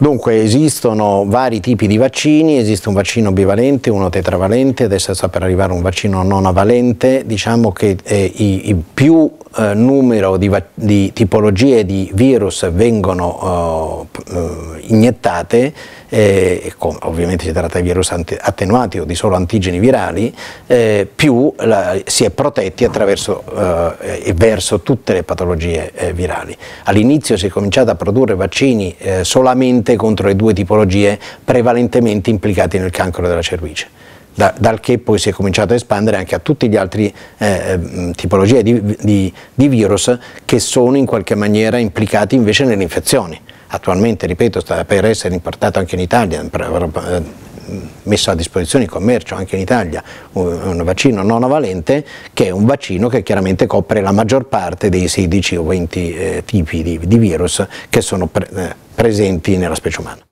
Dunque esistono vari tipi di vaccini, esiste un vaccino bivalente, uno tetravalente, adesso sta per arrivare un vaccino non avalente, diciamo che eh, i, i più eh, numero di, di, tipologie di virus vengono eh, eh iniettate, eh, con, ovviamente si tratta di virus attenuati o di solo antigeni virali, eh, più la, si è protetti attraverso eh, e verso tutte le patologie virali. All'inizio si è cominciato a produrre vaccini solamente contro le due tipologie prevalentemente implicate nel cancro della cervice da, dal che poi si è cominciato a espandere anche a tutti gli altri eh, mm, tipologie di, di, di virus che sono in qualche maniera implicati invece nelle infezioni. Attualmente, ripeto, sta per essere importato anche in Italia, eh, messo a disposizione in commercio anche in Italia un, vaccino non nonovalente che è un vaccino che chiaramente copre la maggior parte dei 16 o 20 eh, tipi di, di, virus che sono pre, eh, presenti nella specie umana.